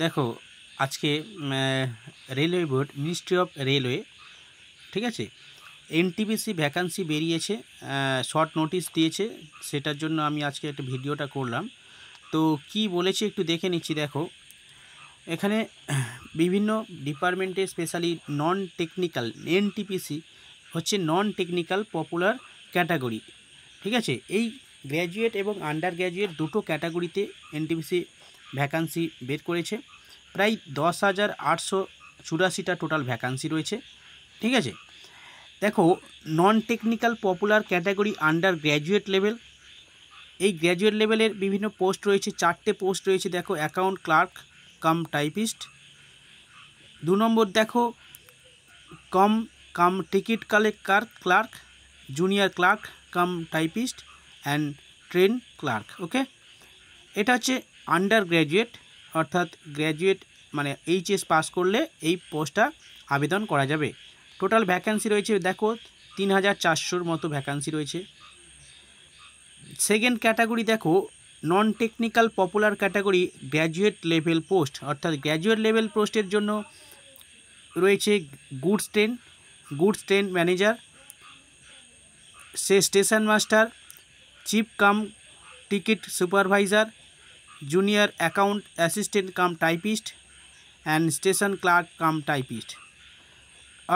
দেখো আজকে railway board ministry of railway ঠিক আছে এনটিপিসি ভ্যাকান্সি বেরিয়েছে শর্ট নোটিশ দিয়েছে সেটার জন্য আমি আজকে একটা ভিডিওটা করলাম তো কি বলেছে একটু দেখে নিচ্ছি দেখো এখানে বিভিন্ন ডিপার্টমেন্টে স্পেশালি নন টেকনিক্যাল এনটিপিসি হচ্ছে নন টেকনিক্যাল পপুলার ক্যাটাগরি ঠিক আছে এই গ্র্যাজুয়েট এবং আন্ডার গ্র্যাজুয়েট দুটো ক্যাটাগরিতে এনটিপিসি ভ্যাকান্সি বের করেছে প্রায় দশ হাজার আটশো চুরাশিটা টোটাল ভ্যাকান্সি রয়েছে ঠিক আছে দেখো non technical popular category under graduate level এই গ্র্যাজুয়েট লেভেলের বিভিন্ন পোস্ট রয়েছে চারটে পোস্ট রয়েছে দেখো অ্যাকাউন্ট ক্লার্ক কাম টাইপিস্ট দু নম্বর দেখো কম cum ticket collect clerk clerk junior clerk cum typist and train clerk okay এটা হচ্ছে আন্ডার গ্র্যাজুয়েট অর্থাৎ গ্র্যাজুয়েট মানে এইচএস পাস করলে এই পোস্টটা আবেদন করা যাবে টোটাল ভ্যাকান্সি রয়েছে দেখো তিন হাজার চারশোর মতো ভ্যাকান্সি রয়েছে সেকেন্ড ক্যাটাগরি দেখো non technical popular category graduate level post অর্থাৎ গ্র্যাজুয়েট লেভেল পোস্টের জন্য রয়েছে goods train goods train manager সে station master chief cum ticket supervisor junior account assistant cum typist and station clerk cum typist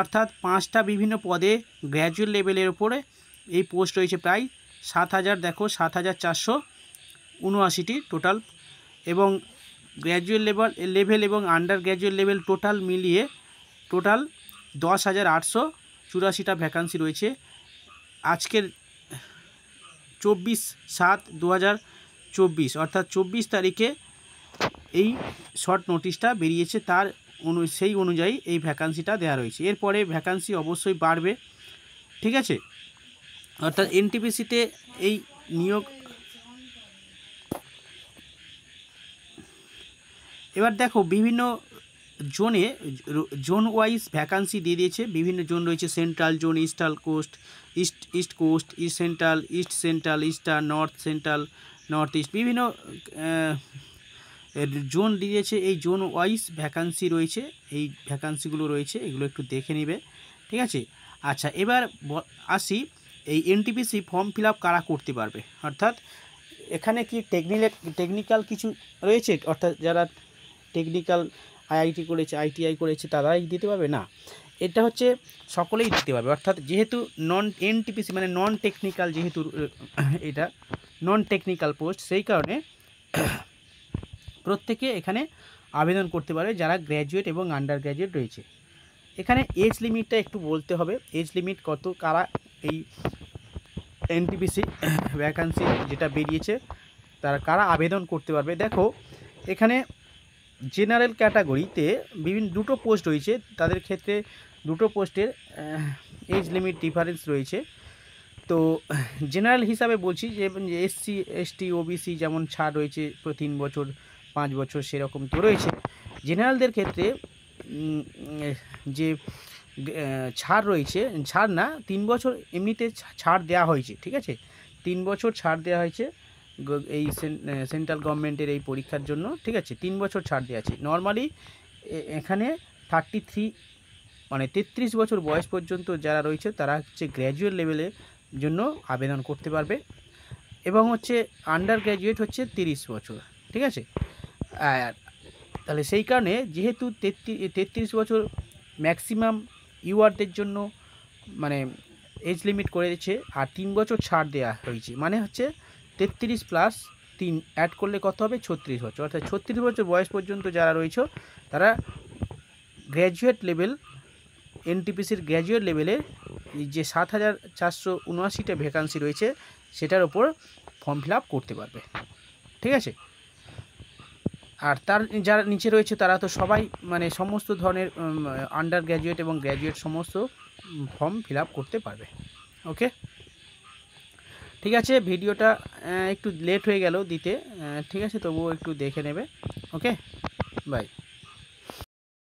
অর্থাৎ পাঁচটা বিভিন্ন পদে গ্র্যাজুয়েট লেভেলের ওপরে এই পোস্ট রয়েছে প্রায় সাত হাজার দেখো সাত হাজার চারশো উনআশিটি টোটাল এবং গ্র্যাজুয়েট লেভেল লেভেল এবং আন্ডার গ্র্যাজুয়েট লেভেল টোটাল মিলিয়ে টোটাল দশ হাজার আটশো চুরাশিটা ভ্যাকান্সি রয়েছে আজকের চব্বিশ সাত দু চব্বিশ অর্থাৎ চব্বিশ তারিখে এই শর্ট নোটিশটা বেরিয়েছে তার অনু সেই অনুযায়ী এই ভ্যাকান্সিটা দেওয়া রয়েছে এরপরে ভ্যাকান্সি অবশ্যই বাড়বে ঠিক আছে অর্থাৎ এনটিপিসিতে এই নিয়োগ এবার দেখো বিভিন্ন জোনে জোন ওয়াইজ ভ্যাকান্সি দিয়ে দিয়েছে বিভিন্ন জোন রয়েছে central zone eastern coast east east coast east central east central eastern north central north east বিভিন্ন জোন দিয়েছে এই জোন ওয়াইজ ভ্যাকান্সি রয়েছে এই ভ্যাকান্সিগুলো রয়েছে এগুলো একটু দেখে নেবে ঠিক আছে আচ্ছা এবার আসি এই এনটিপিসি ফর্ম ফিল কারা করতে পারবে অর্থাৎ এখানে কি টেকনিক টেকনিক্যাল কিছু রয়েছে অর্থাৎ যারা টেকনিক্যাল আইআইটি করেছে আইটিআই করেছে তারাই দিতে পারবে না এটা হচ্ছে সকলেই দিতে পারবে অর্থাৎ যেহেতু নন এনটিপিসি মানে নন টেকনিক্যাল যেহেতু এটা নন টেকনিক্যাল পোস্ট সেই কারণে প্রত্যেকে এখানে আবেদন করতে পারবে যারা গ্র্যাজুয়েট এবং আন্ডার গ্র্যাজুয়েট রয়েছে এখানে এজ লিমিটটা একটু বলতে হবে এজ লিমিট কত কারা এই এনটিপিসি ভ্যাকান্সি যেটা বেরিয়েছে তারা কারা আবেদন করতে পারবে দেখো এখানে জেনারেল ক্যাটাগরিতে বিভিন্ন দুটো পোস্ট রয়েছে তাদের ক্ষেত্রে দুটো পোস্টের এজ লিমিট ডিফারেন্স রয়েছে তো জেনারেল হিসাবে বলছি যে এসসি এসটি ওবিসি যেমন ছাড় রয়েছে তিন বছর পাঁচ বছর সেরকম তো রয়েছে জেনারেলদের ক্ষেত্রে যে ছাড় রয়েছে ছাড় না তিন বছর এমনিতে ছাড় দেয়া হয়েছে ঠিক আছে তিন বছর ছাড় দেয়া হয়েছে এই সেন্ট্রাল গভর্নমেন্টের এই পরীক্ষার জন্য ঠিক আছে তিন বছর ছাড় দেওয়া আছে নর্মালি এখানে থার্টি থ্রি মানে তেত্রিশ বছর বয়স পর্যন্ত যারা রয়েছে তারা হচ্ছে গ্র্যাজুয়েট লেভেলের জন্য আবেদন করতে পারবে এবং হচ্ছে আন্ডার গ্র্যাজুয়েট হচ্ছে তিরিশ বছর ঠিক আছে আর তাহলে সেই কারণে যেহেতু তেত্রিশ বছর ম্যাক্সিমাম ইউআরদের জন্য মানে এজ লিমিট করে দিচ্ছে আর তিন বছর ছাড় দেওয়া হয়েছে মানে হচ্ছে তেত্রিশ প্লাস তিন অ্যাড করলে কত হবে ছত্রিশ বছর অর্থাৎ ছত্রিশ বছর বয়স পর্যন্ত যারা রয়েছে তারা গ্র্যাজুয়েট লেভেল এনটিপিসির গ্র্যাজুয়েট লেভেলে যে সাত হাজার চারশো উনআশিটা ভ্যাকান্সি রয়েছে সেটার ওপর ফর্ম ফিল করতে পারবে ঠিক আছে আর তার যারা নিচে রয়েছে তারা তো সবাই মানে সমস্ত ধরনের আন্ডার গ্র্যাজুয়েট এবং গ্র্যাজুয়েট সমস্ত ফর্ম ফিল করতে পারবে ওকে ঠিক আছে ভিডিওটা একটু लेट হয়ে গেল দিতে ঠিক আছে তো ও একটু দেখে নেবে ওকে বাই